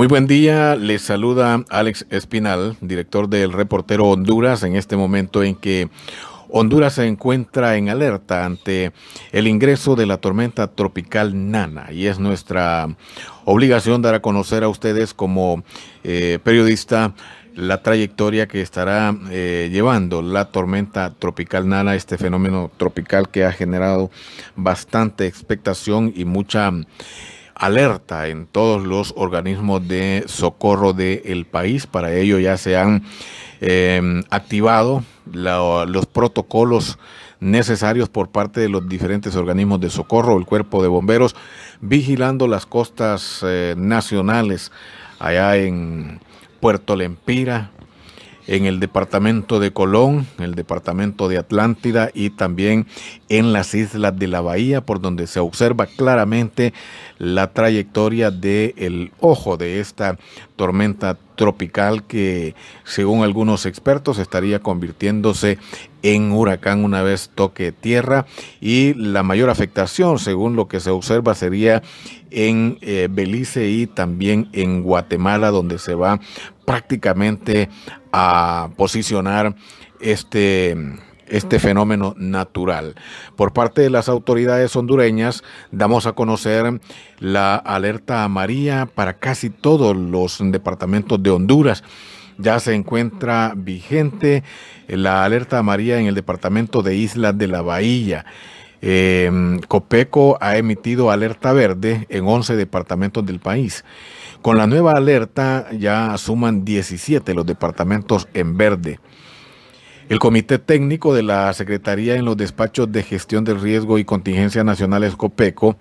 Muy buen día, les saluda Alex Espinal, director del reportero Honduras, en este momento en que Honduras se encuentra en alerta ante el ingreso de la tormenta tropical Nana y es nuestra obligación dar a conocer a ustedes como eh, periodista la trayectoria que estará eh, llevando la tormenta tropical Nana, este fenómeno tropical que ha generado bastante expectación y mucha alerta en todos los organismos de socorro del país. Para ello ya se han eh, activado los protocolos necesarios por parte de los diferentes organismos de socorro, el cuerpo de bomberos, vigilando las costas eh, nacionales allá en Puerto Lempira, en el departamento de Colón, en el departamento de Atlántida y también en las islas de la Bahía, por donde se observa claramente la trayectoria del ojo de esta tormenta tropical que, según algunos expertos, estaría convirtiéndose en huracán una vez toque tierra y la mayor afectación, según lo que se observa, sería en eh, Belice y también en Guatemala, donde se va prácticamente a posicionar este este fenómeno natural. Por parte de las autoridades hondureñas, damos a conocer la alerta amarilla para casi todos los departamentos de Honduras. Ya se encuentra vigente la alerta amarilla en el departamento de Islas de la Bahía. Em, Copeco ha emitido alerta verde en 11 departamentos del país. Con la nueva alerta ya suman 17 los departamentos en verde. El Comité Técnico de la Secretaría en los Despachos de Gestión del Riesgo y Contingencia Nacionales COPECO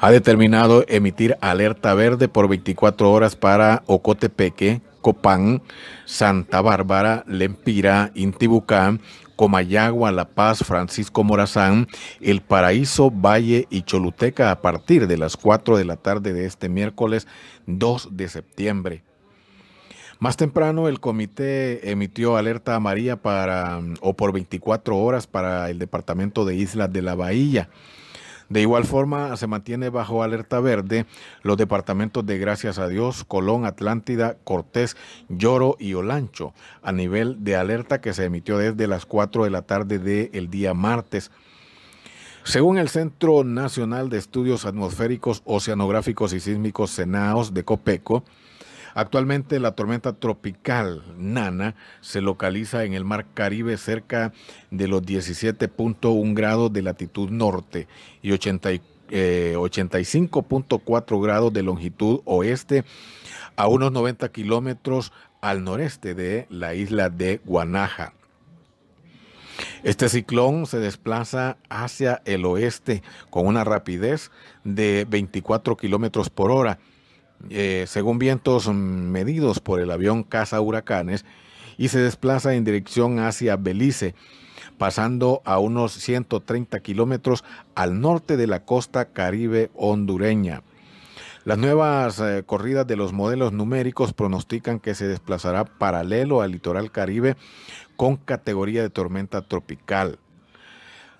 ha determinado emitir alerta verde por 24 horas para Ocotepeque, Copán, Santa Bárbara, Lempira, Intibucá, Comayagua, La Paz, Francisco Morazán, El Paraíso, Valle y Choluteca a partir de las 4 de la tarde de este miércoles 2 de septiembre. Más temprano, el comité emitió alerta amarilla para, mm, o por 24 horas para el departamento de Islas de la Bahía. De igual forma, se mantiene bajo alerta verde los departamentos de Gracias a Dios, Colón, Atlántida, Cortés, Lloro y Olancho, a nivel de alerta que se emitió desde las 4 de la tarde del día martes. Según el Centro Nacional de Estudios Atmosféricos, Oceanográficos y Sísmicos, CENAOS, de COPECO, Actualmente la tormenta tropical Nana se localiza en el mar Caribe cerca de los 17.1 grados de latitud norte y 85.4 eh, grados de longitud oeste a unos 90 kilómetros al noreste de la isla de Guanaja. Este ciclón se desplaza hacia el oeste con una rapidez de 24 kilómetros por hora eh, según vientos medidos por el avión Caza Huracanes, y se desplaza en dirección hacia Belice, pasando a unos 130 kilómetros al norte de la costa caribe hondureña. Las nuevas eh, corridas de los modelos numéricos pronostican que se desplazará paralelo al litoral caribe con categoría de tormenta tropical.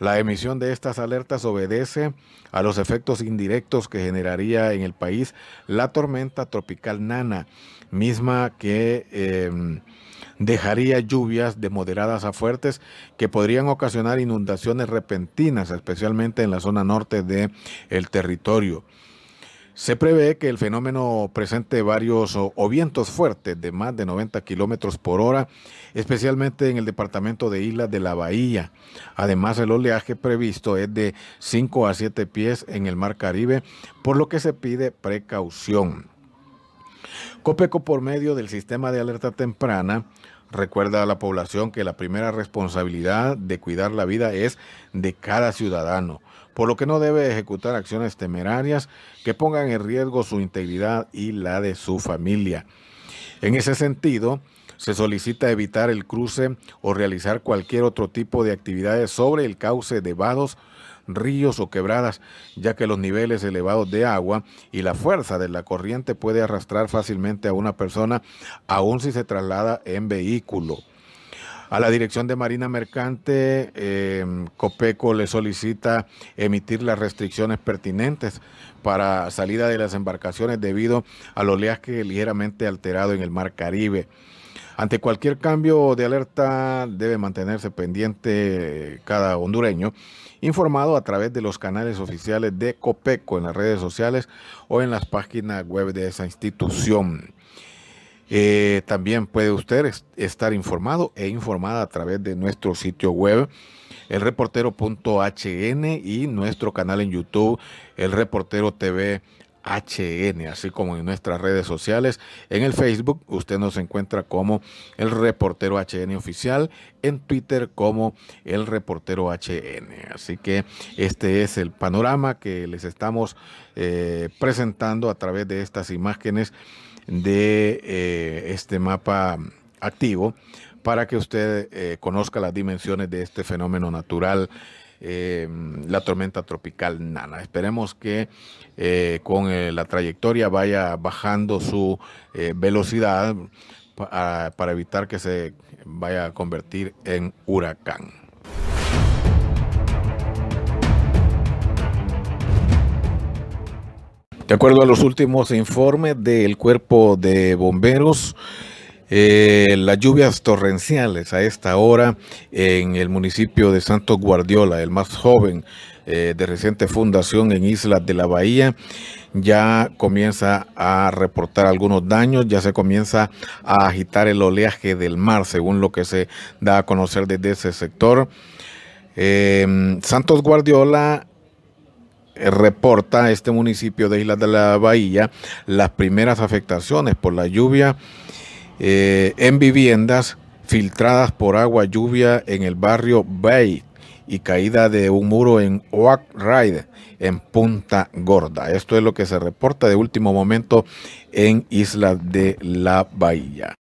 La emisión de estas alertas obedece a los efectos indirectos que generaría en el país la tormenta tropical Nana, misma que em, dejaría lluvias de moderadas a fuertes que podrían ocasionar inundaciones repentinas, especialmente en la zona norte del el territorio. Se prevé que el fenómeno presente varios o, vientos fuertes de más de 90 kilómetros por hora, especialmente en el departamento de Islas de la Bahía. Además, el oleaje previsto es de 5 a 7 pies en el Mar Caribe, por lo que se pide precaución. Copeco, por medio del sistema de alerta temprana, recuerda a la población que la primera responsabilidad de cuidar la vida es de cada ciudadano, por lo que no debe ejecutar acciones temerarias que pongan en riesgo su integridad y la de su familia. En ese sentido, se solicita evitar el cruce o realizar cualquier otro tipo de actividades sobre el cauce de vados ríos o quebradas, ya que los niveles elevados de agua y la fuerza de la corriente puede arrastrar fácilmente a una persona, aun si se traslada en vehículo. A la Dirección de Marina Mercante, eh, Copeco le solicita emitir las restricciones pertinentes para salida de las embarcaciones debido al oleaje ligeramente alterado en el Mar Caribe. Ante cualquier cambio de alerta debe mantenerse pendiente eh, cada hondureño, informado a través de los canales oficiales de COPECO en las redes sociales o en las páginas web de esa institución. Eh, también puede usted estar informado e informada a través de nuestro sitio web elreportero.hn y nuestro canal en YouTube, El Reportero TV HN, así como en nuestras redes sociales. En el Facebook usted nos encuentra como el reportero HN oficial, en Twitter como el reportero HN. Así que este es el panorama que les estamos eh, presentando a través de estas imágenes de eh, este mapa activo para que usted eh, conozca las dimensiones de este fenómeno natural Em, la tormenta tropical Nana. Esperemos que eh, con eh, la trayectoria vaya bajando su eh, velocidad para evitar que se vaya a convertir en huracán. De acuerdo a los últimos informes del cuerpo de bomberos, eh, las lluvias torrenciales a esta hora en el municipio de Santos Guardiola, el más joven eh, de reciente fundación en Islas de la Bahía, ya comienza a reportar algunos daños, ya se comienza a agitar el oleaje del mar, según lo que se da a conocer desde ese sector. Eh, Santos Guardiola reporta a este municipio de Islas de la Bahía las primeras afectaciones por la lluvia eh, en viviendas filtradas por agua lluvia en el barrio Bay y caída de un muro en Oak Ride, en Punta Gorda. Esto es lo que se reporta de último momento en Isla de la Bahía.